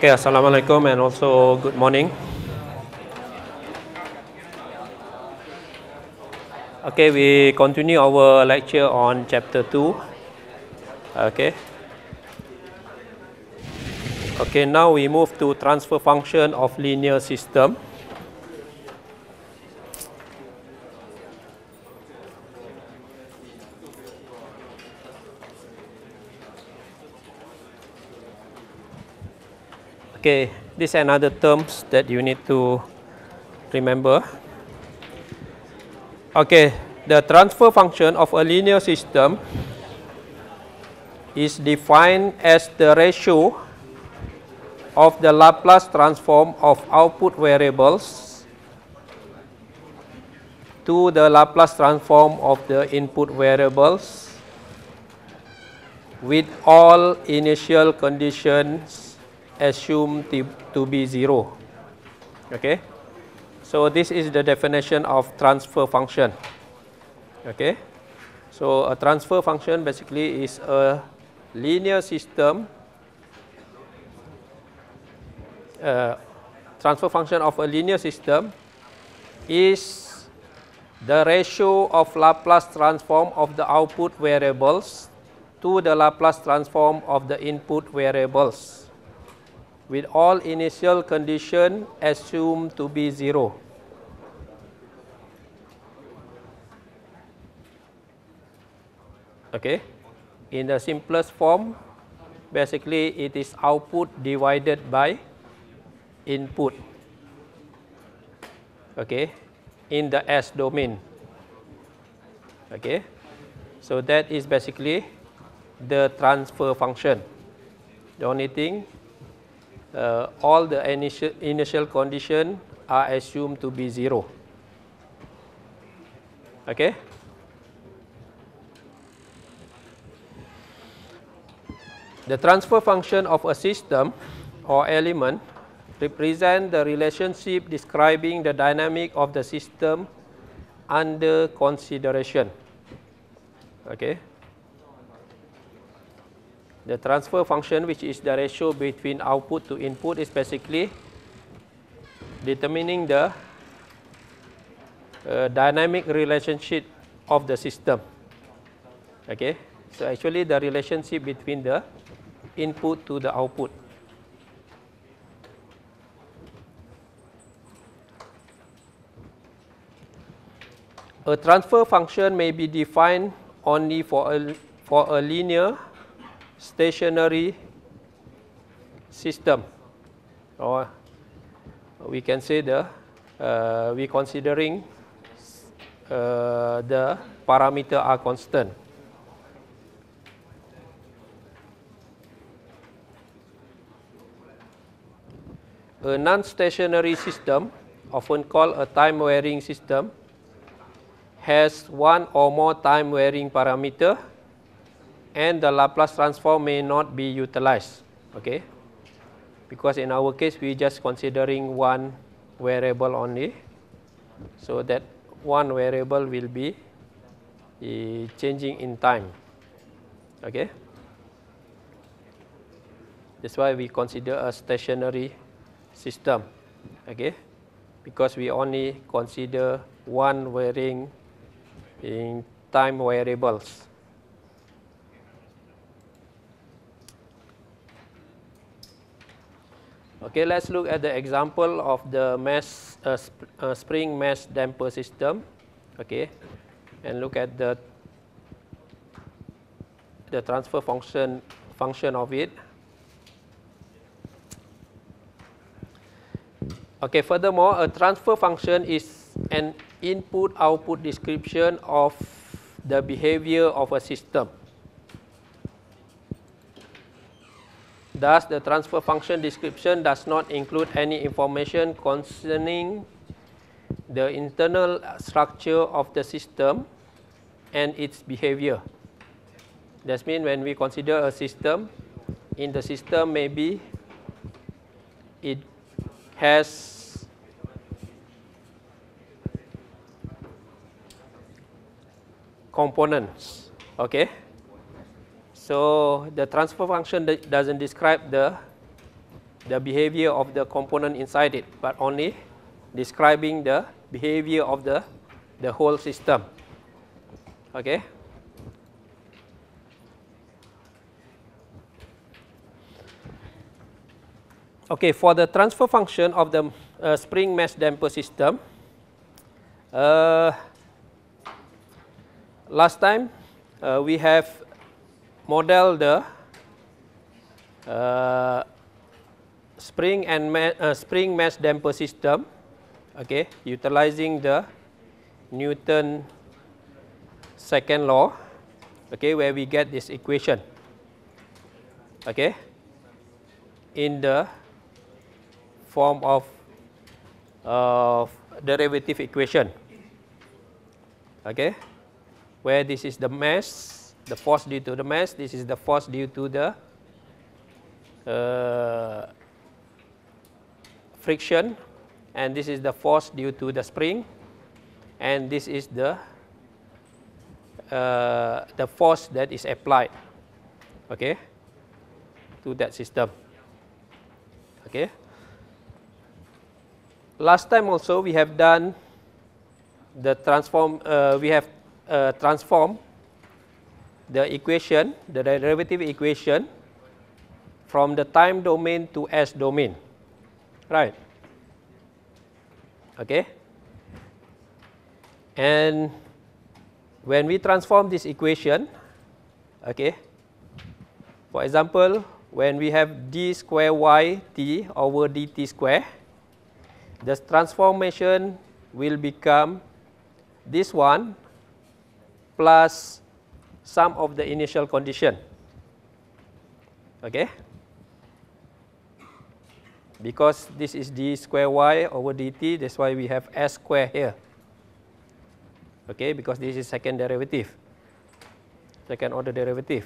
Okay, assalamualaikum and also good morning. Okay, we continue our lecture on chapter 2. Okay. Okay, now we move to transfer function of linear system. Okay, this is another terms that you need to remember. Okay, the transfer function of a linear system is defined as the ratio of the Laplace transform of output variables to the Laplace transform of the input variables with all initial conditions assume to, to be 0. Okay. So this is the definition of transfer function. Okay. So a transfer function basically is a linear system uh, transfer function of a linear system is the ratio of Laplace transform of the output variables to the Laplace transform of the input variables. with all initial condition assumed to be zero. Okay. In the simplest form, basically it is output divided by input. Okay. In the S domain. Okay. So that is basically the transfer function. The only thing uh, all the initial, initial condition are assumed to be zero. Okay. The transfer function of a system or element represent the relationship describing the dynamic of the system under consideration. Okay the transfer function which is the ratio between output to input is basically determining the uh, dynamic relationship of the system okay so actually the relationship between the input to the output a transfer function may be defined only for a for a linear stationary system or oh, we can say the uh, we considering uh, the parameter are constant a non-stationary system often called a time-varying system has one or more time-varying parameter and the Laplace transform may not be utilized. Okay, because in our case we just considering one variable only, so that one variable will be uh, changing in time. Okay, that's why we consider a stationary system. Okay, because we only consider one varying in time variables. Okay, let's look at the example of the mass uh, sp uh, spring mass damper system. Okay, and look at the the transfer function function of it. Okay, furthermore, a transfer function is an input output description of the behavior of a system. Thus, the transfer function description does not include any information concerning the internal structure of the system and its behavior. That means when we consider a system, in the system maybe it has components. Okay? So the transfer function doesn't describe the, the behavior of the component inside it, but only describing the behavior of the, the whole system. Okay. Okay, for the transfer function of the uh, spring mass damper system, uh, last time uh, we have model the uh, spring and ma uh, spring mass damper system okay utilizing the Newton second law okay where we get this equation okay in the form of uh, derivative equation okay where this is the mass the force due to the mass, this is the force due to the uh, friction and this is the force due to the spring and this is the uh, the force that is applied okay to that system okay last time also we have done the transform uh, we have uh, transformed the equation, the derivative equation from the time domain to S domain, right? Okay. And when we transform this equation, okay, for example, when we have d square y t over dt square, the transformation will become this one plus some of the initial condition. Okay? Because this is d square y over dt, that's why we have s square here. Okay, because this is second derivative, second order derivative.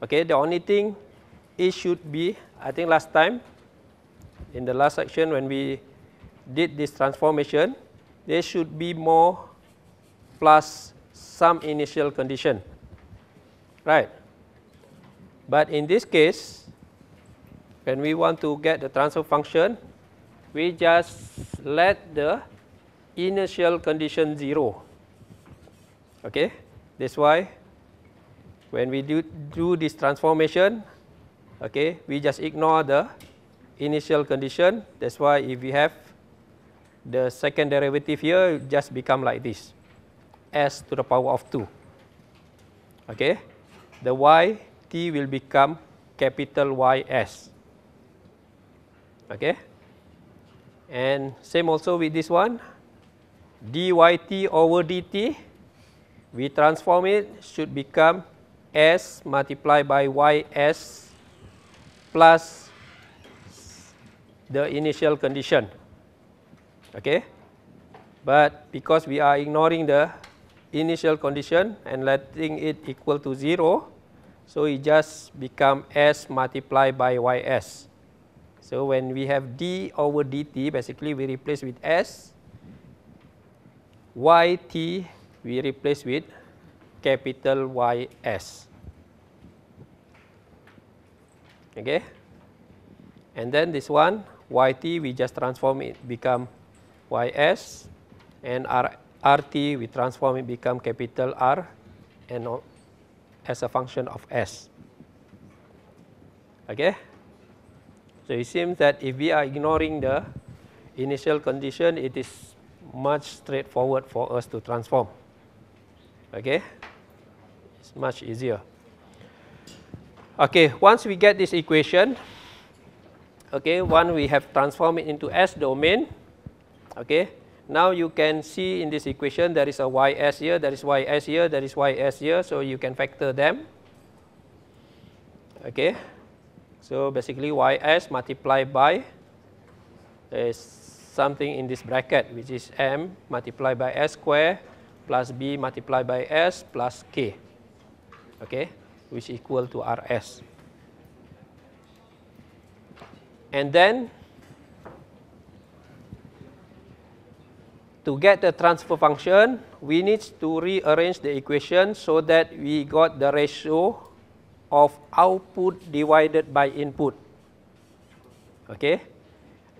Okay, the only thing it should be, I think last time, in the last section when we did this transformation, there should be more plus some initial condition right. But in this case, when we want to get the transfer function, we just let the initial condition 0. Okay, that's why when we do, do this transformation, okay, we just ignore the initial condition. That's why if we have the second derivative here, it just become like this, s to the power of 2. Okay, the y t will become capital Ys. Okay? And same also with this one, dyt over dt, we transform it should become s multiplied by Ys plus the initial condition. Okay? But because we are ignoring the initial condition and letting it equal to 0, so it just become S multiplied by Ys. So when we have d over dt, basically we replace with S. Yt we replace with capital Ys. Okay. And then this one Yt we just transform it become Ys and R, Rt we transform it become capital R and as a function of s. Okay? So it seems that if we are ignoring the initial condition, it is much straightforward for us to transform. Okay? It's much easier. Okay, once we get this equation, okay, one we have transformed it into S domain, okay, Now you can see in this equation there is a ys here, there is ys here, there is ys here. So you can factor them. Okay. So basically ys multiplied by is something in this bracket which is m multiplied by s square plus b multiplied by s plus k. Okay. Which equal to rs. And then to get the transfer function, we need to rearrange the equation so that we got the ratio of output divided by input. Okay?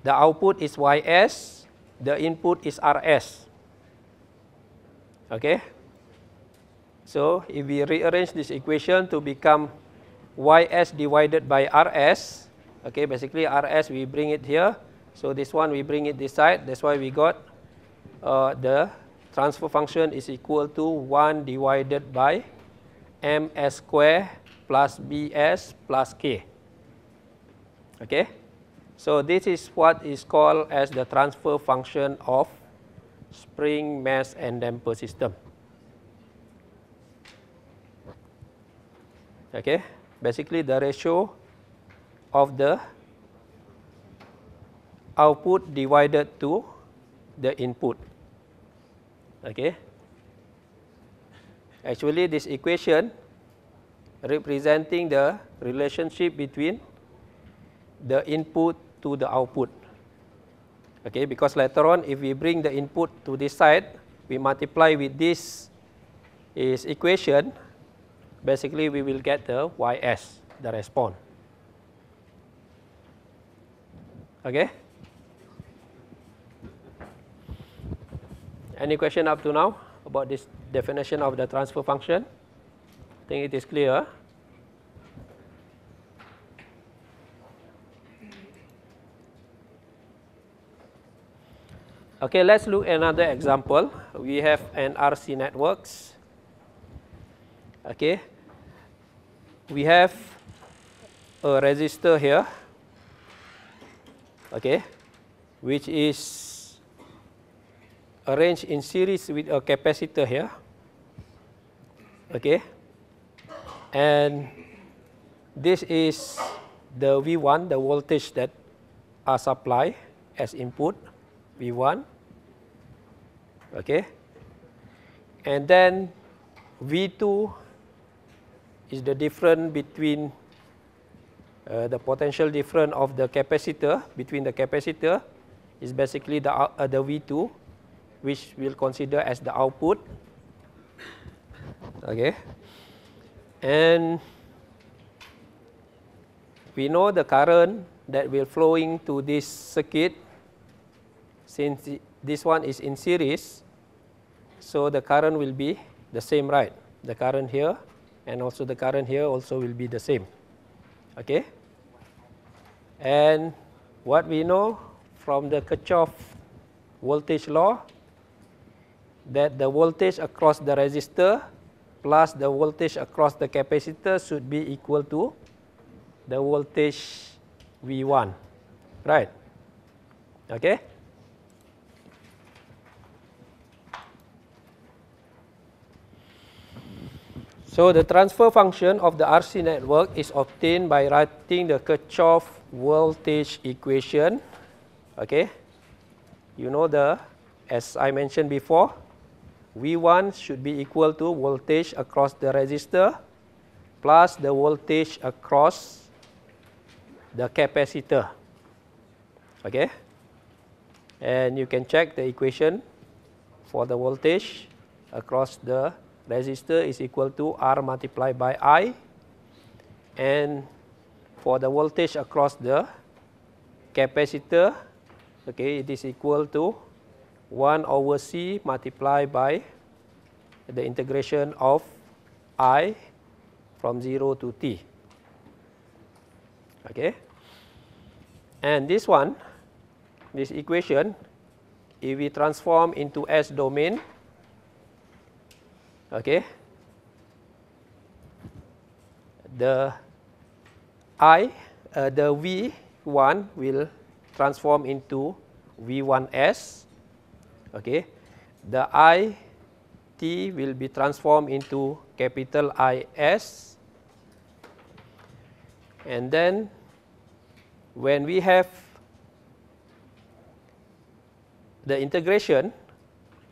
The output is Ys, the input is Rs. Okay? So, if we rearrange this equation to become Ys divided by Rs, okay, basically Rs we bring it here. So, this one we bring it this side, that's why we got uh, the transfer function is equal to 1 divided by ms square plus bs plus k. Okay. So, this is what is called as the transfer function of spring mass and damper system. Okay. Basically, the ratio of the output divided to the input. Okay. Actually, this equation representing the relationship between the input to the output. Okay, because later on, if we bring the input to this side, we multiply with this is equation, basically we will get the y s the response. Okay. Any question up to now about this definition of the transfer function? I think it is clear. Okay, let's look another example. We have an RC networks. Okay. We have a resistor here. Okay. Which is arranged in series with a capacitor here. Okay. And this is the V1, the voltage that are supply as input, V1. Okay. And then V2 is the difference between uh, the potential difference of the capacitor between the capacitor is basically the, uh, the V2 which we'll consider as the output. Okay. And we know the current that will flowing to this circuit since this one is in series. So the current will be the same, right? The current here and also the current here also will be the same. Okay. And what we know from the Kirchhoff voltage law that the voltage across the resistor plus the voltage across the capacitor should be equal to the voltage V1, right? Okay. So the transfer function of the RC network is obtained by writing the Kirchhoff voltage equation. Okay. You know the, as I mentioned before, V1 should be equal to voltage across the resistor plus the voltage across the capacitor. Okay? And you can check the equation for the voltage across the resistor is equal to R multiplied by I. And for the voltage across the capacitor, okay, it is equal to 1 over C multiply by the integration of I from 0 to T. Okay. And this one, this equation, if we transform into S domain, okay, the I, uh, the V1 will transform into V1S, okay, the I T will be transformed into capital I S. And then when we have the integration,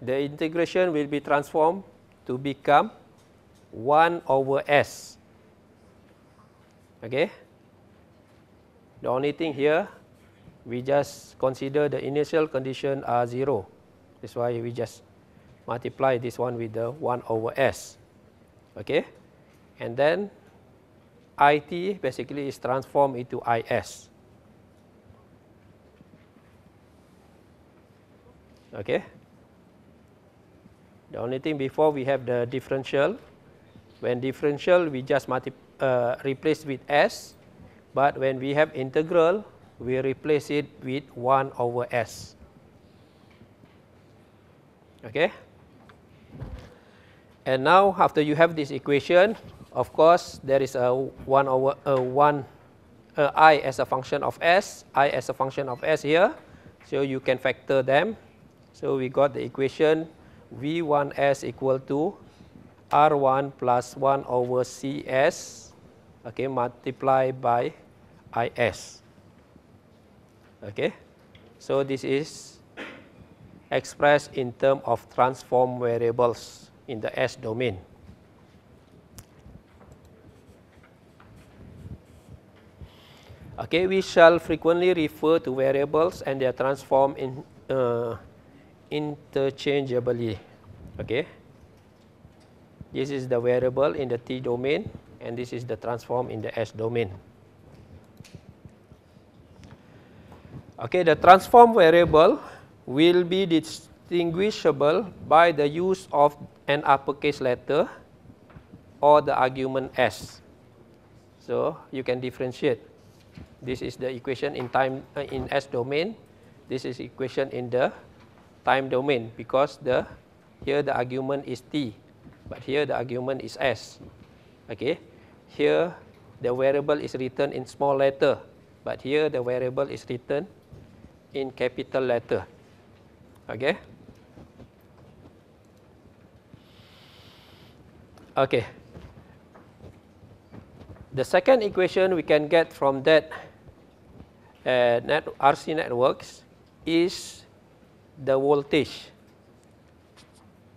the integration will be transformed to become 1 over S. Okay. The only thing here, we just consider the initial condition are 0. That's why we just multiply this one with the 1 over S. Okay? And then IT basically is transformed into IS. Okay? The only thing before we have the differential. When differential, we just uh, replace with S. But when we have integral, we replace it with 1 over S. Okay. And now after you have this equation, of course there is a 1 over a 1 i as a function of s, i as a function of s here. So you can factor them. So we got the equation v1s equal to r1 plus 1 over cs okay multiplied by is okay so this is expressed in terms of transform variables in the S domain. Okay, we shall frequently refer to variables and their transform in, uh, interchangeably. Okay. This is the variable in the T domain and this is the transform in the S domain. Okay, the transform variable will be distinguishable by the use of an uppercase letter or the argument s. So you can differentiate. This is the equation in time uh, in s domain. This is equation in the time domain because the here the argument is t, but here the argument is s. Okay, here the variable is written in small letter, but here the variable is written in capital letter. Okay. Okay. The second equation we can get from that uh, net RC networks is the voltage,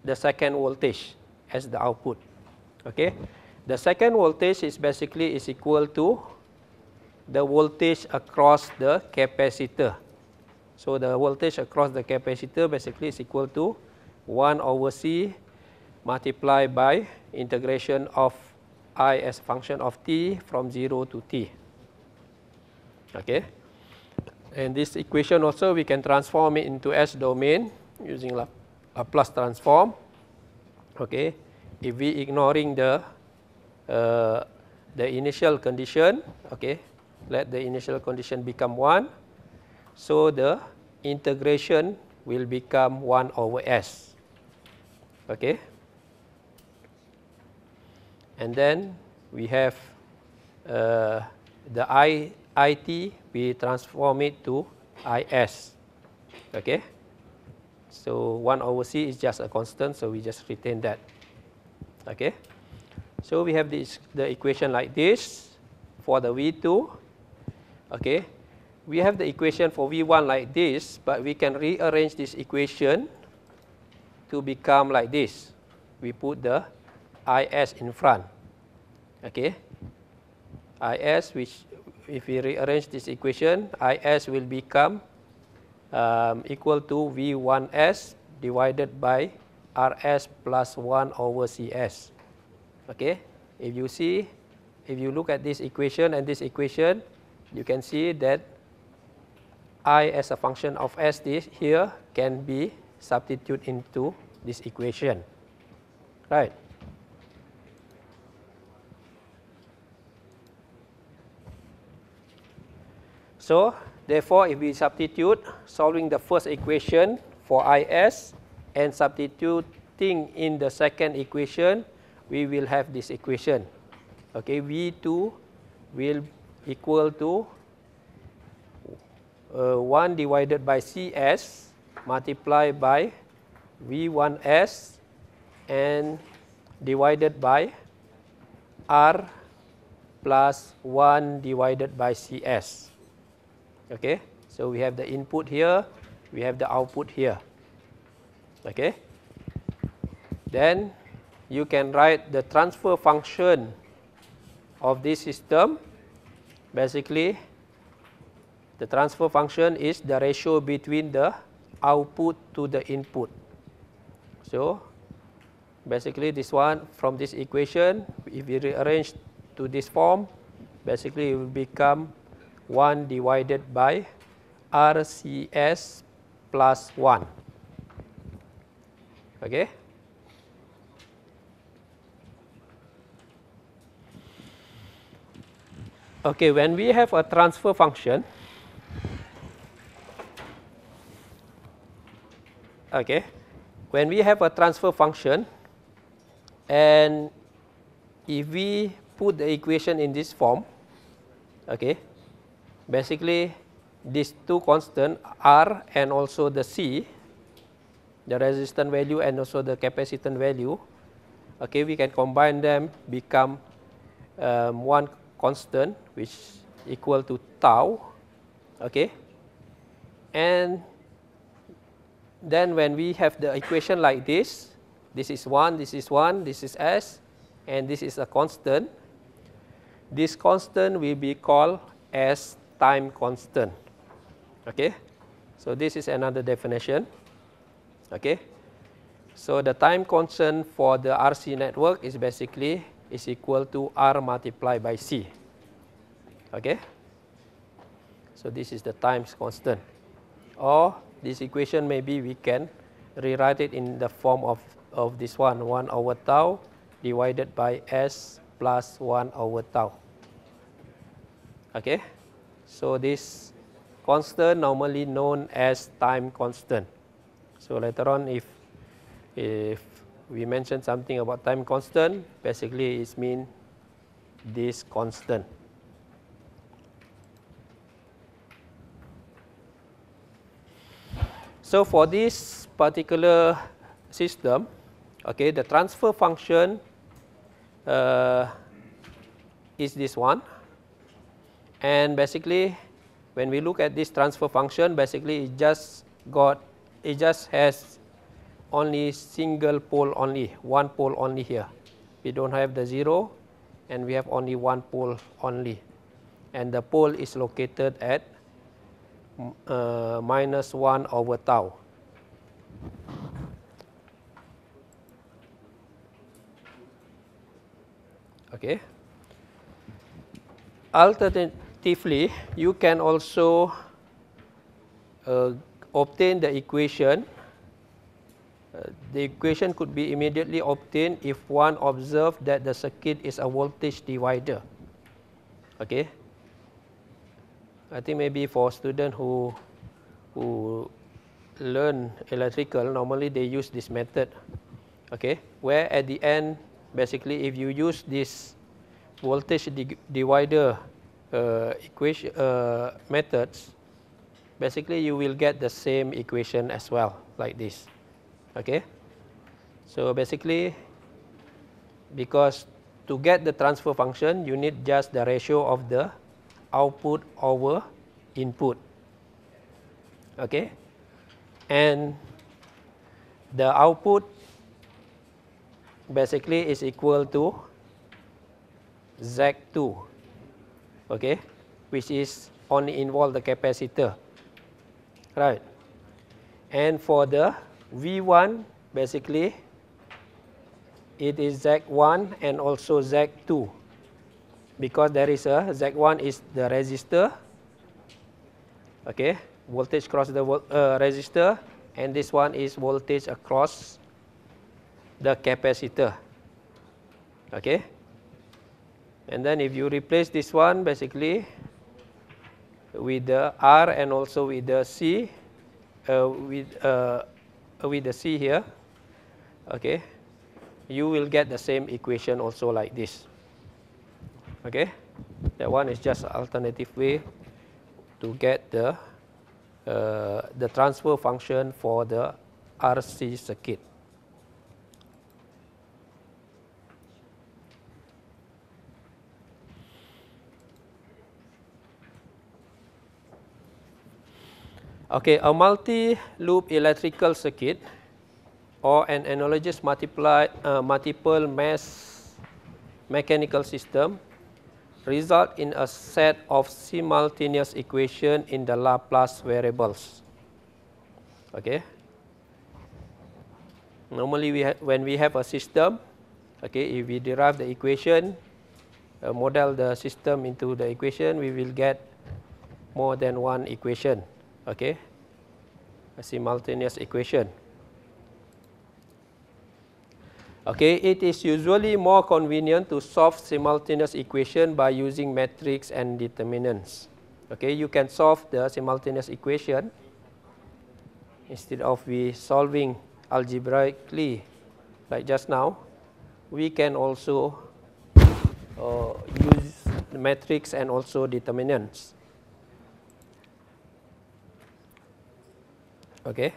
the second voltage as the output. Okay. The second voltage is basically is equal to the voltage across the capacitor so the voltage across the capacitor basically is equal to 1 over C multiplied by integration of I as a function of t from 0 to t. Okay. And this equation also we can transform it into S domain using Laplace transform. Okay. If we ignoring the uh, the initial condition, okay, let the initial condition become 1. So the integration will become 1 over S. Okay. And then we have uh, the I, IT, we transform it to IS. Okay. So 1 over C is just a constant, so we just retain that. Okay. So we have this, the equation like this for the V2. Okay. we have the equation for V1 like this, but we can rearrange this equation to become like this. We put the IS in front. Okay? IS, which if we rearrange this equation, IS will become um, equal to V1S divided by RS plus 1 over CS. Okay? If you see, if you look at this equation and this equation, you can see that I as a function of S this here can be substituted into this equation, right? So therefore, if we substitute solving the first equation for IS and substituting in the second equation, we will have this equation. Okay, V2 will equal to uh, 1 divided by Cs multiplied by V1s and divided by R plus 1 divided by Cs. Okay, so we have the input here, we have the output here. Okay, then you can write the transfer function of this system basically the transfer function is the ratio between the output to the input. So basically this one from this equation, if we rearrange to this form, basically it will become 1 divided by RCS plus 1. Okay. Okay, when we have a transfer function, okay, when we have a transfer function and if we put the equation in this form, okay, basically these two constant R and also the C, the resistance value and also the capacitance value, okay, we can combine them become um, one constant which equal to tau, okay, and then when we have the equation like this, this is 1, this is 1, this is s, and this is a constant. This constant will be called as time constant. Okay, so this is another definition. Okay, so the time constant for the RC network is basically is equal to R multiplied by C. Okay, so this is the times constant, or this equation maybe we can rewrite it in the form of, of this one, 1 over tau divided by s plus 1 over tau. Okay? So, this constant normally known as time constant. So, later on if, if we mention something about time constant, basically it means this constant. So for this particular system, okay, the transfer function uh, is this one. And basically, when we look at this transfer function, basically it just got, it just has only single pole only, one pole only here. We don't have the zero and we have only one pole only. And the pole is located at uh, minus 1 over tau. Okay. Alternatively, you can also uh, obtain the equation. Uh, the equation could be immediately obtained if one observes that the circuit is a voltage divider. Okay. I think maybe for students who, who learn electrical, normally they use this method. Okay, where at the end, basically if you use this voltage divider uh, equation uh, methods, basically you will get the same equation as well, like this. Okay, so basically, because to get the transfer function, you need just the ratio of the output over input. Okay, and the output basically is equal to Z2, okay, which is only involve the capacitor, right? And for the V1, basically, it is Z1 and also Z2, because there is a Z1 is the resistor, okay, voltage across the vo uh, resistor, and this one is voltage across the capacitor, okay. And then if you replace this one basically with the R and also with the C, uh, with uh, with the C here, okay, you will get the same equation also like this okay that one is just alternative way to get the uh, the transfer function for the RC circuit Okay, a multi-loop electrical circuit or an analogous multiplied, uh, multiple mass mechanical system result in a set of simultaneous equations in the Laplace variables. Okay. Normally, we ha-, when we have a system, okay, if we derive the equation, uh, model the system into the equation, we will get more than one equation. Okay. A simultaneous equation. Okay, it is usually more convenient to solve simultaneous equation by using matrix and determinants. Okay, you can solve the simultaneous equation instead of we solving algebraically like just now. We can also uh, use matrix and also determinants. Okay,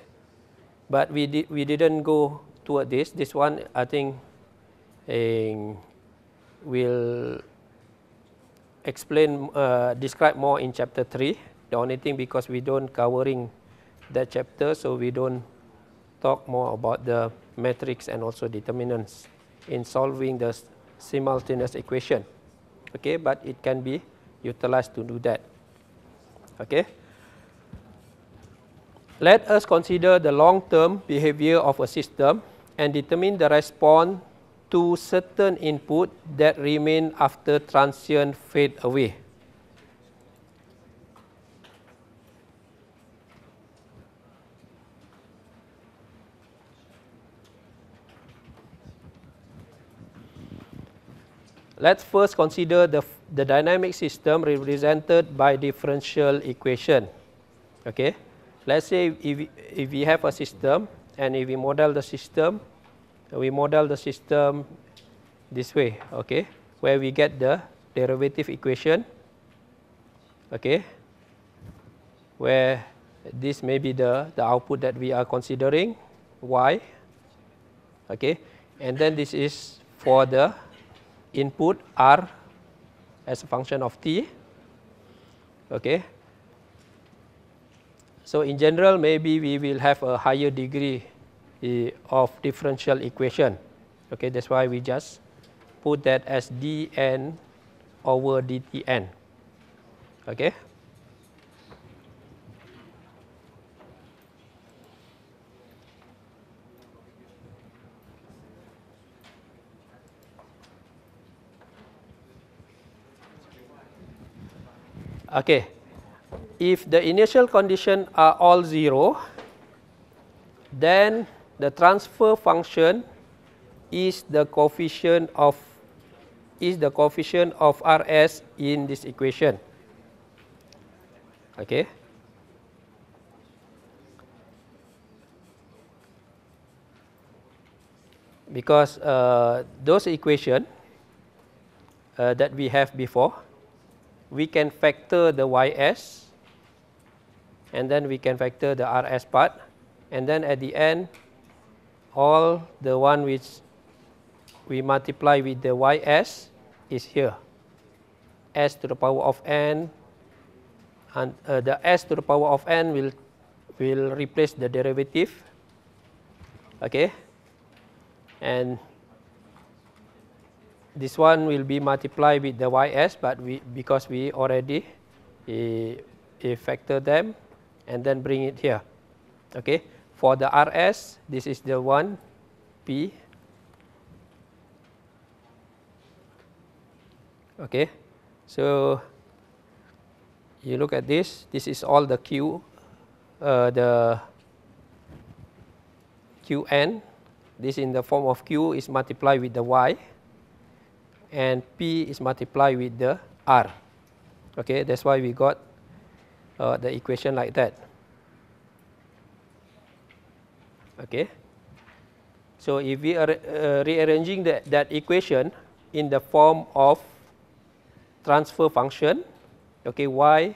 but we did we didn't go toward this. This one, I think, um, will explain, uh, describe more in chapter 3. The only thing because we don't covering that chapter, so we don't talk more about the matrix and also determinants in solving the simultaneous equation. Okay, but it can be utilized to do that. Okay. Let us consider the long-term behavior of a system and determine the response to certain input that remain after transient fade away. Let's first consider the, the dynamic system represented by differential equation. Okay, let's say if, if we have a system and if we model the system, we model the system this way, okay, where we get the derivative equation, okay, where this may be the, the output that we are considering, y, okay, and then this is for the input r as a function of t, okay, so in general maybe we will have a higher degree eh, of differential equation. Okay, that's why we just put that as dn over dtn. Okay. Okay, if the initial condition are all 0, then the transfer function is the coefficient of is the coefficient of Rs in this equation. Okay. Because uh, those equation uh, that we have before, we can factor the Ys and then we can factor the RS part and then at the end all the one which we multiply with the ys is here s to the power of n and uh, the s to the power of n will will replace the derivative okay and this one will be multiplied with the ys but we because we already uh, factor them and then bring it here. Okay. For the RS, this is the one P. Okay. So you look at this, this is all the Q, uh, the Qn. This in the form of Q is multiplied with the Y and P is multiplied with the R. Okay, that's why we got uh, the equation like that. Okay. So if we are uh, rearranging that that equation in the form of transfer function, okay, y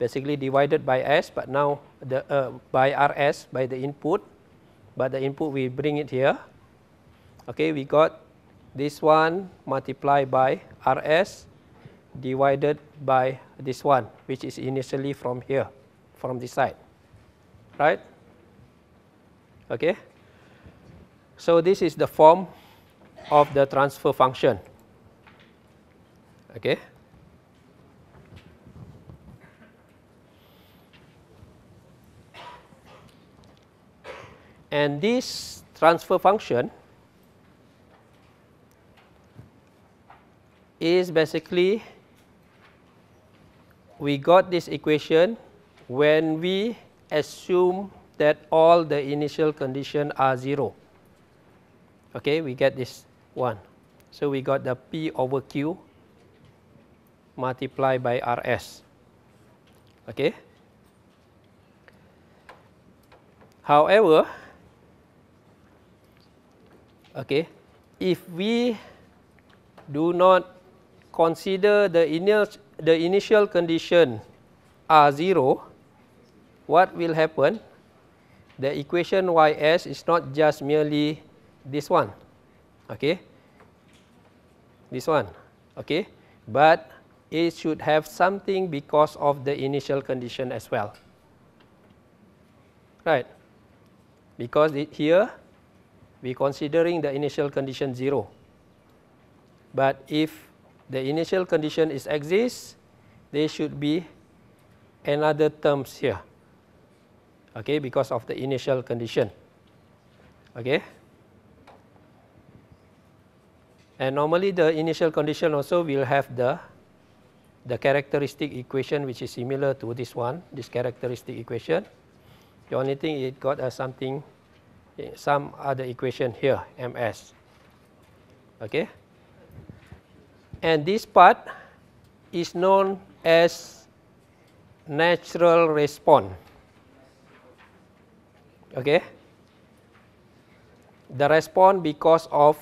basically divided by s, but now the uh, by rs by the input, but the input we bring it here. Okay, we got this one multiplied by rs divided by this one, which is initially from here, from this side, right? Okay? So this is the form of the transfer function. Okay? And this transfer function is basically we got this equation when we assume that all the initial condition are zero. Okay, we get this one. So we got the P over Q multiplied by RS. Okay. However, okay, if we do not consider the initial the initial condition are 0, what will happen? The equation ys is not just merely this one, okay? This one, okay? But it should have something because of the initial condition as well, right? Because it, here we considering the initial condition 0. But if the initial condition is exists, there should be another terms here. Okay, because of the initial condition. Okay. And normally the initial condition also will have the the characteristic equation which is similar to this one, this characteristic equation. The only thing it got as something, eh, some other equation here, ms. Okay. And this part is known as natural response. Okay? The response because of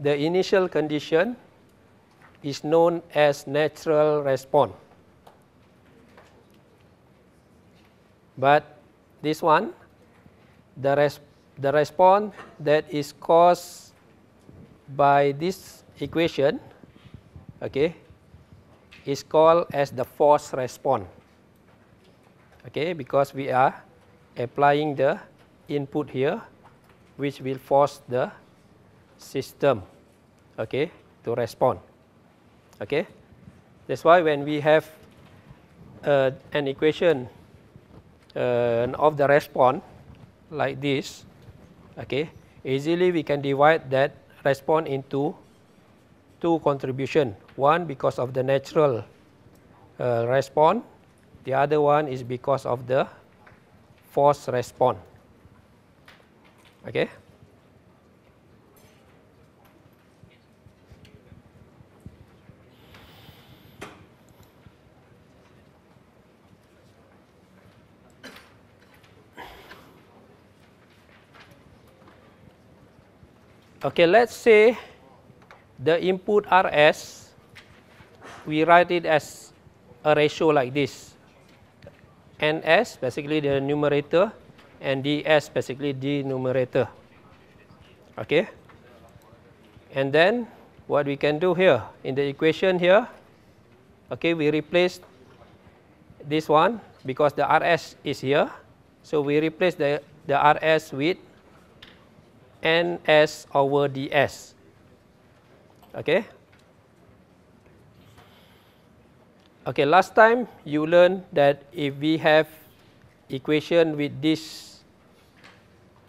the initial condition is known as natural response. But this one, the, res the response that is caused by this equation okay, is called as the force response okay, because we are applying the input here which will force the system okay, to respond. Okay. That is why when we have uh, an equation uh, of the response like this, okay, easily we can divide that response into two contribution. One because of the natural uh, response. The other one is because of the force response. Okay. Okay, let's say the input Rs, we write it as a ratio like this. Ns basically the numerator and Ds basically the numerator. Okay. And then what we can do here in the equation here, okay, we replace this one because the Rs is here. So we replace the, the Rs with Ns over Ds. Okay. Okay, last time you learned that if we have equation with these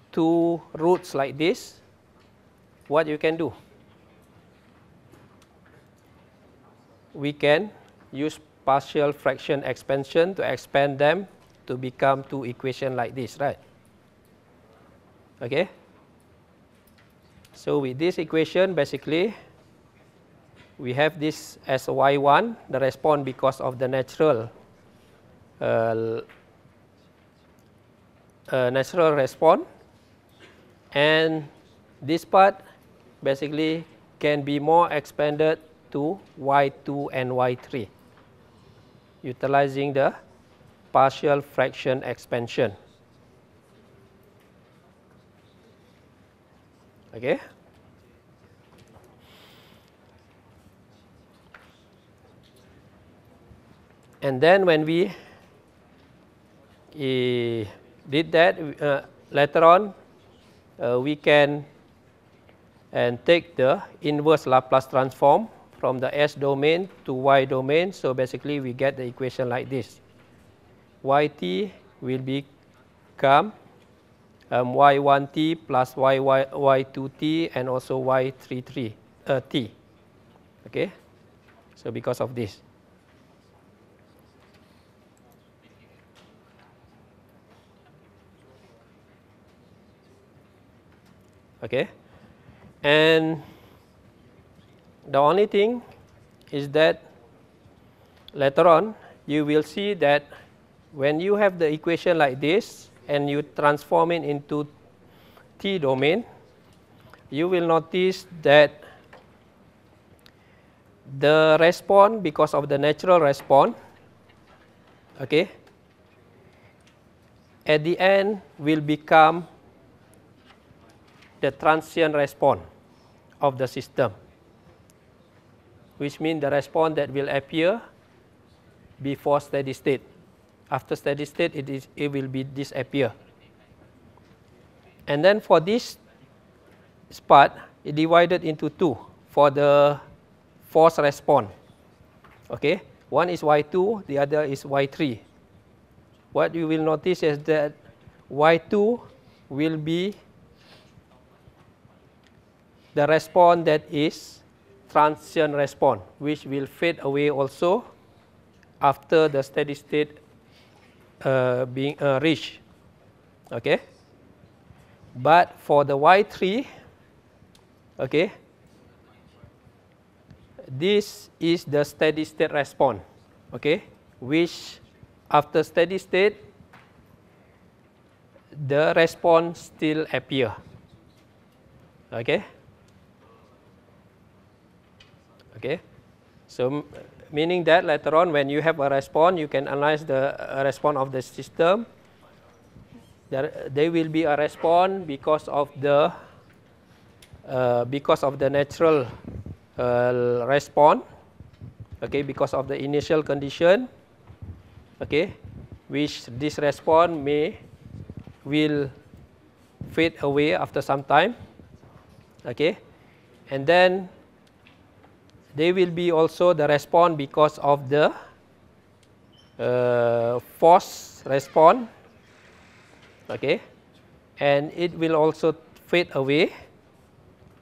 two roots like this, what you can do? We can use partial fraction expansion to expand them to become two equation like this, right? Okay. So with this equation, basically, we have this as y1, the response because of the natural uh, uh, natural response and this part basically can be more expanded to y2 and y3 utilizing the partial fraction expansion. Okay. And then when we uh, did that, uh, later on uh, we can and take the inverse Laplace transform from the S domain to Y domain. So basically we get the equation like this. Yt will become um, y1t plus y, y, y2t and also y three t Uh, t. okay? So because of this. okay. And the only thing is that later on you will see that when you have the equation like this and you transform it into T domain, you will notice that the response because of the natural response okay, at the end will become the transient response of the system, which means the response that will appear before steady state. After steady state, it, is, it will be disappear. And then for this part, it divided into two for the force response. Okay, one is Y2, the other is Y3. What you will notice is that Y2 will be the response that is transient response which will fade away also after the steady state uh, being uh, reached. Okay. But for the Y3, okay, this is the steady state response, okay, which after steady state, the response still appear, okay. Okay, so meaning that later on when you have a response, you can analyze the uh, response of the system. There, there will be a response because of the uh, because of the natural uh, response. Okay, because of the initial condition. Okay, which this response may will fade away after some time. Okay, and then they will be also the response because of the uh, force response okay and it will also fade away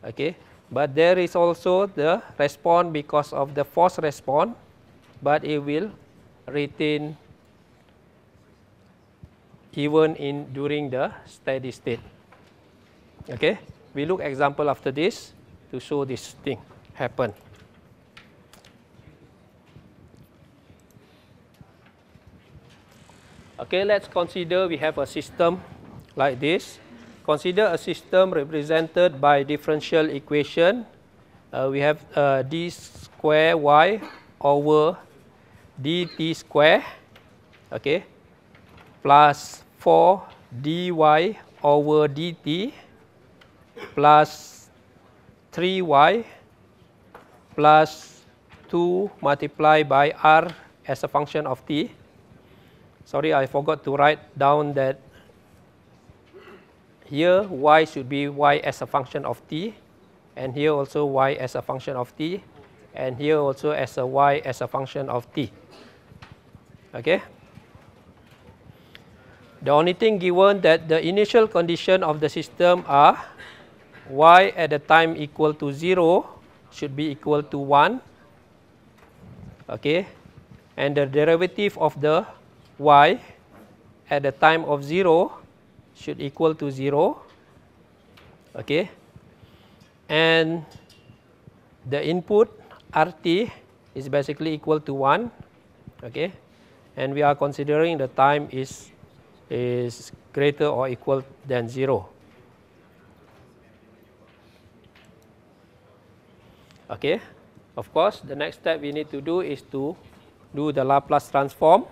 okay but there is also the response because of the force response but it will retain even in during the steady state okay we look example after this to show this thing happen Okay, let's consider we have a system like this. Consider a system represented by differential equation. Uh, we have uh, d square y over dt square, okay, plus 4 dy over dt plus 3y plus 2 multiplied by r as a function of t Sorry, I forgot to write down that here y should be y as a function of t, and here also y as a function of t, and here also as a y as a function of t. Okay? The only thing given that the initial condition of the system are y at the time equal to 0 should be equal to 1. Okay? And the derivative of the y at the time of 0 should equal to 0. Okay. And the input RT is basically equal to 1. Okay. And we are considering the time is, is greater or equal than 0. Okay. Of course, the next step we need to do is to do the Laplace transform.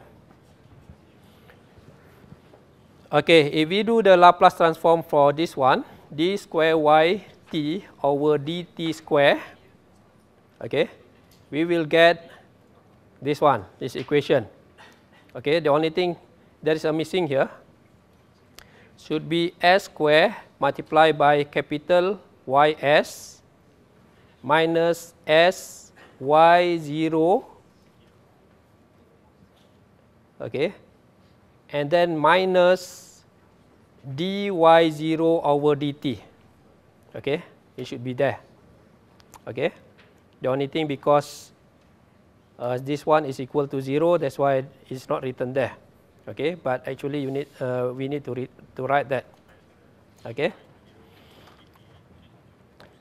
Okay, if we do the Laplace transform for this one, d square y t over dt square, okay, we will get this one, this equation. Okay, the only thing that is a missing here should be s square multiplied by capital ys minus s y 0 okay and then minus dy0 over dt. Okay, it should be there. Okay, the only thing because uh, this one is equal to zero, that's why it's not written there. Okay, but actually you need uh, we need to to write that. Okay.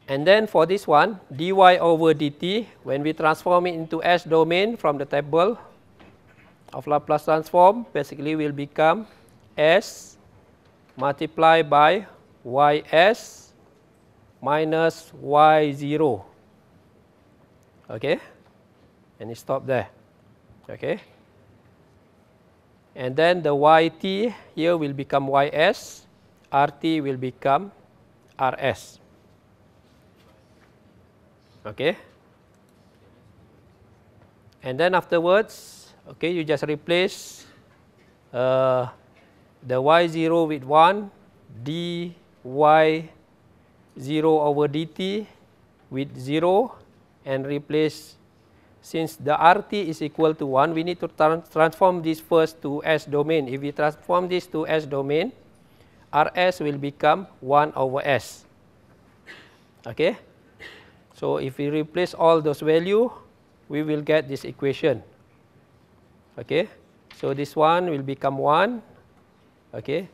And then for this one, dy over dt, when we transform it into S domain from the table, of Laplace transform basically will become S multiplied by y s minus y 0 okay and it stop there okay and then the yt here will become ys rt will become rs okay and then afterwards Okay, you just replace uh, the y0 with 1, dy0 over dt with 0 and replace since the RT is equal to 1, we need to tra transform this first to S domain. If we transform this to S domain, RS will become 1 over S. Okay? So if we replace all those value, we will get this equation. Okay. So this one will become 1. Okay.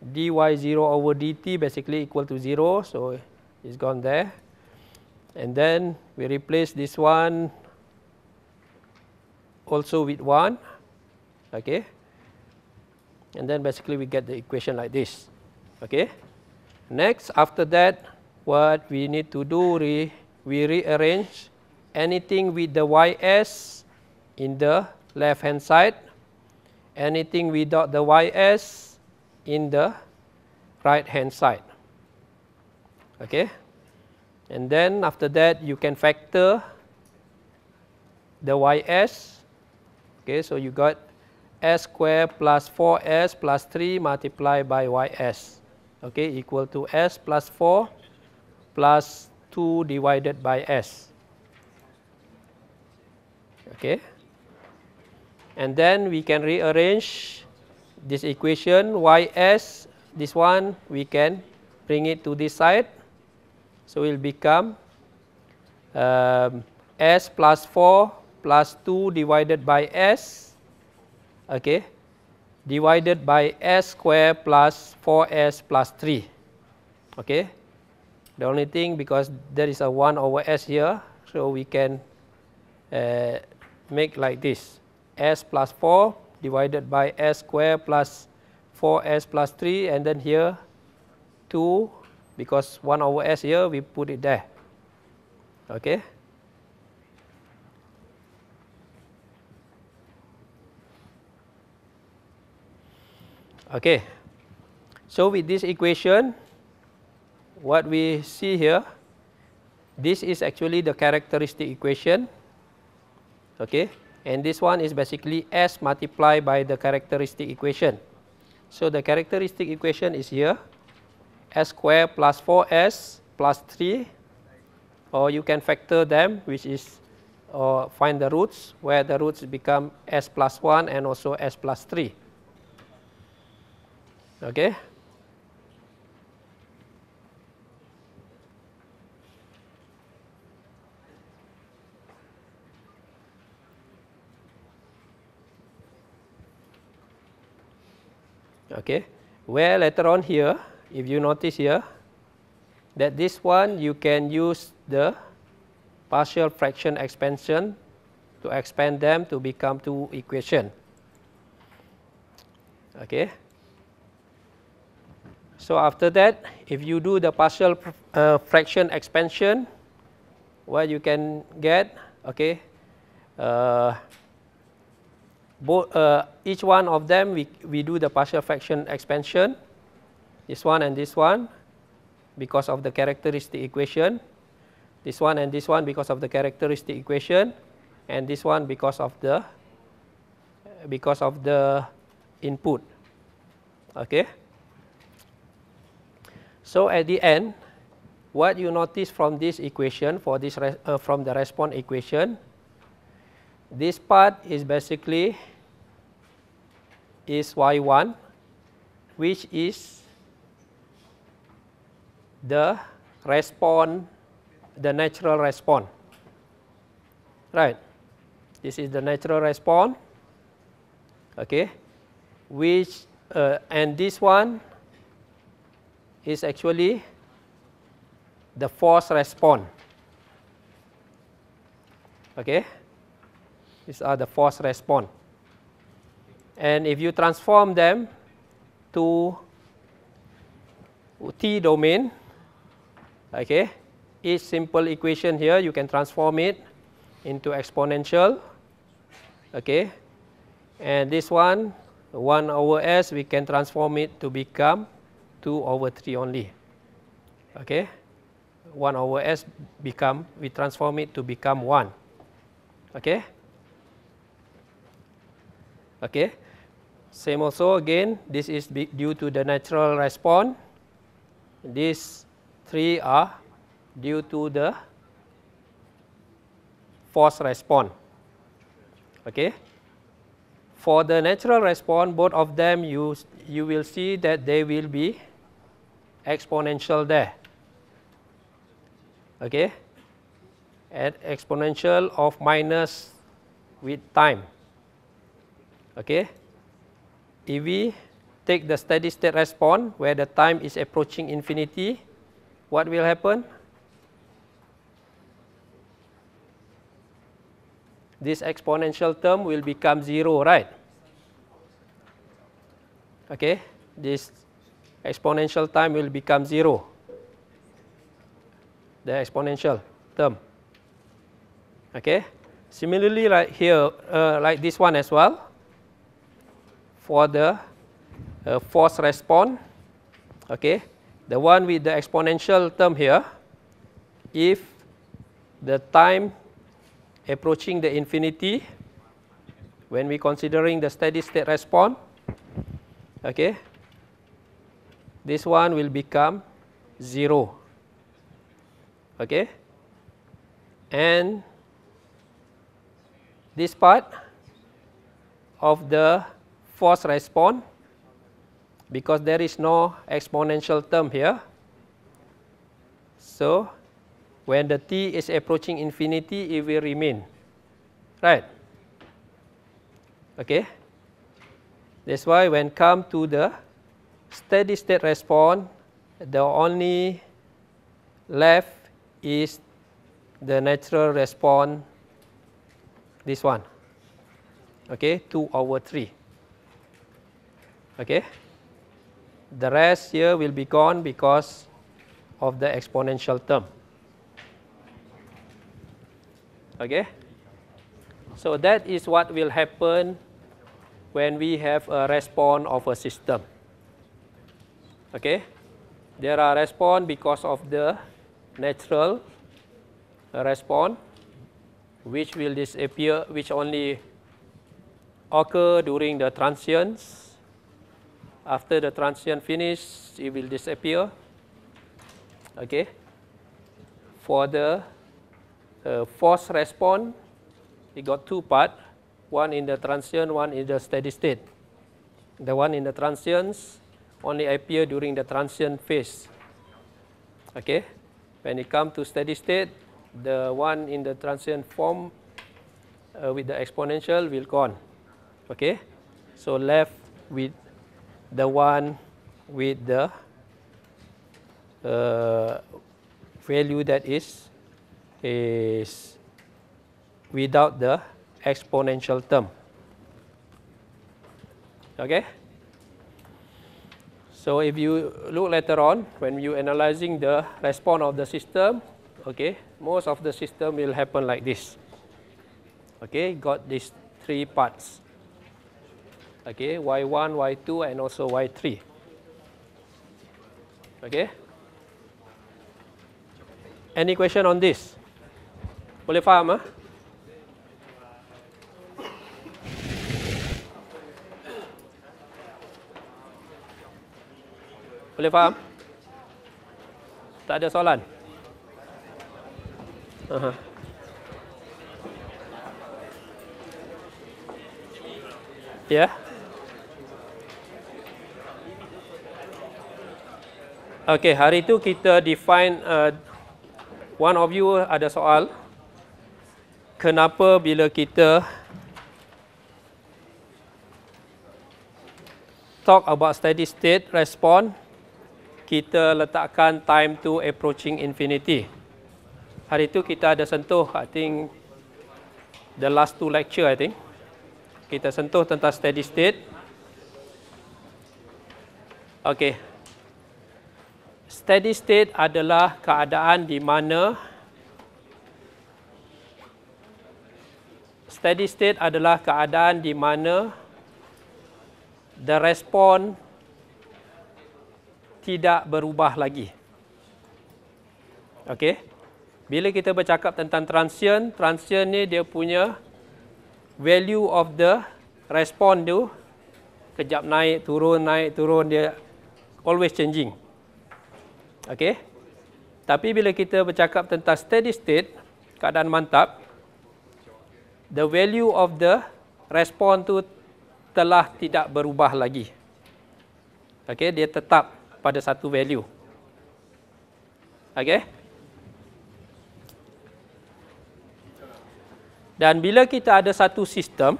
dy 0 over dt basically equal to 0. So it's gone there. And then we replace this one also with 1. Okay. And then basically we get the equation like this. Okay. Next, after that, what we need to do, re, we rearrange anything with the ys in the left hand side, anything without the ys in the right hand side. Okay. And then after that you can factor the ys. Okay, so you got s squared plus 4s plus 3 multiplied by ys. Okay, equal to s plus 4 plus 2 divided by s. Okay and then we can rearrange this equation ys this one we can bring it to this side. So, it will become um, s plus 4 plus 2 divided by s okay, divided by s square plus 4s plus 3. Okay. The only thing because there is a 1 over s here, so we can uh, make like this s plus 4 divided by s square plus 4s plus 3 and then here 2 because 1 over s here we put it there okay okay so with this equation what we see here this is actually the characteristic equation okay and this one is basically S multiplied by the characteristic equation. So the characteristic equation is here, S squared plus 4S plus 3, or you can factor them, which is or uh, find the roots, where the roots become S plus 1 and also S plus 3. Okay. okay where later on here if you notice here that this one you can use the partial fraction expansion to expand them to become two equation okay so after that if you do the partial uh, fraction expansion what you can get okay uh, both, uh, each one of them we, we do the partial fraction expansion, this one and this one because of the characteristic equation, this one and this one because of the characteristic equation, and this one because of the because of the input. Okay. So at the end, what you notice from this equation for this uh, from the response equation, this part is basically is y1 which is the response, the natural response. Right. This is the natural response. Okay. Which uh, and this one is actually the force response. Okay. These are the force response. And if you transform them to T domain, okay, each simple equation here you can transform it into exponential, okay. And this one, 1 over s, we can transform it to become 2 over 3 only, okay. 1 over s become, we transform it to become 1, okay. Okay. Same also again, this is due to the natural response. These three are due to the force response. Okay. For the natural response, both of them you, you will see that they will be exponential there. Okay. At exponential of minus with time. Okay if we take the steady state response where the time is approaching infinity, what will happen? This exponential term will become zero, right? Okay, this exponential time will become zero. The exponential term. Okay, similarly, like here, uh, like this one as well for the uh, force response. Okay, the one with the exponential term here, if the time approaching the infinity, when we considering the steady state response, okay, this one will become 0. Okay, and this part of the force response because there is no exponential term here. So, when the t is approaching infinity, it will remain, right? Okay. That's why when come to the steady state response, the only left is the natural response, this one, okay, 2 over 3 okay. The rest here will be gone because of the exponential term. Okay. So that is what will happen when we have a response of a system. Okay. There are response because of the natural response which will disappear which only occur during the transients after the transient finish, it will disappear. Okay. For the uh, force response, it got two part, one in the transient, one in the steady state. The one in the transients only appear during the transient phase. Okay. When it comes to steady state, the one in the transient form uh, with the exponential will gone. Okay. So left with the one with the uh, value that is is without the exponential term. Okay? So if you look later on, when you analyzing the response of the system, okay, most of the system will happen like this. Okay, got these three parts. okay, y1, y2, and also y3. Okay. Any question on this? Boleh faham? Eh? Boleh faham? Tak ada soalan? Uh -huh. Ya? Yeah. Okay hari tu kita define uh, one of you ada soal kenapa bila kita talk about steady state respond kita letakkan time to approaching infinity. Hari tu kita ada sentuh I think the last two lecture I think kita sentuh tentang steady state. okay steady state adalah keadaan di mana steady state adalah keadaan di mana the response tidak berubah lagi. Okey. Bila kita bercakap tentang transient, transient ni dia punya value of the respond tu kejap naik turun naik turun dia always changing. Okay, Tapi bila kita bercakap tentang steady state, keadaan mantap, the value of the respond tu telah tidak berubah lagi. Okay, dia tetap pada satu value. Okay, Dan bila kita ada satu sistem,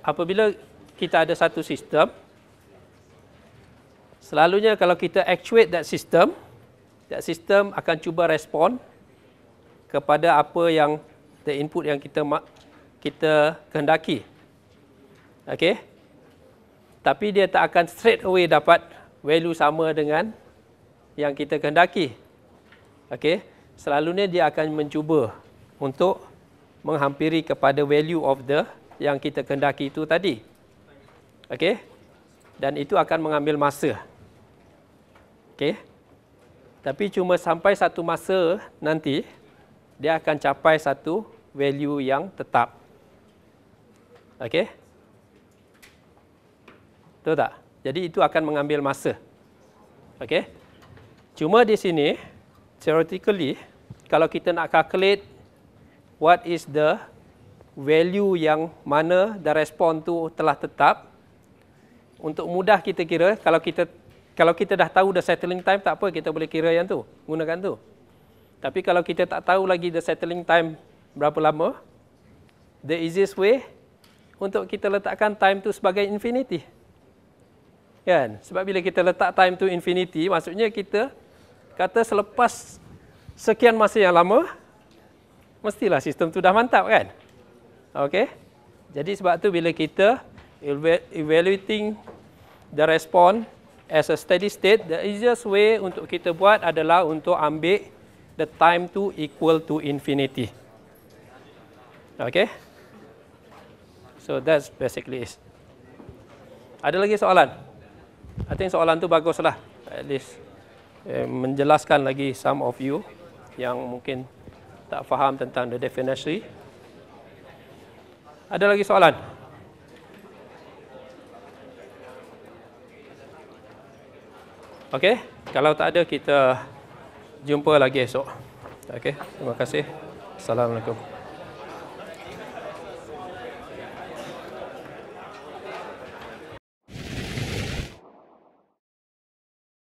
apabila kita ada satu sistem, selalunya kalau kita actuate that system, that system akan cuba respon kepada apa yang the input yang kita kita kehendaki. Okey. Tapi dia tak akan straight away dapat value sama dengan yang kita kehendaki. Okey. Selalunya dia akan mencuba untuk menghampiri kepada value of the yang kita kehendaki itu tadi. Okey. Dan itu akan mengambil masa. Okay, Tapi cuma sampai satu masa nanti dia akan capai satu value yang tetap. Okay, Betul tak? Jadi itu akan mengambil masa. Okay, Cuma di sini theoretically kalau kita nak calculate what is the value yang mana the respon tu telah tetap untuk mudah kita kira kalau kita kalau kita dah tahu the settling time, tak apa, kita boleh kira yang tu, gunakan tu. Tapi kalau kita tak tahu lagi the settling time berapa lama, the easiest way untuk kita letakkan time tu sebagai infinity. Kan? Sebab bila kita letak time tu infinity, maksudnya kita kata selepas sekian masa yang lama, mestilah sistem tu dah mantap kan? Okay? Jadi sebab tu bila kita evaluating the response as a steady state, the easiest way untuk kita buat adalah untuk ambil the time to equal to infinity. Okay? So that's basically it. Ada lagi soalan? I think soalan tu bagus lah. At least eh, menjelaskan lagi some of you yang mungkin tak faham tentang the definition. Ada lagi soalan? Okey, kalau tak ada kita jumpa lagi esok. Okey, terima kasih. Assalamualaikum.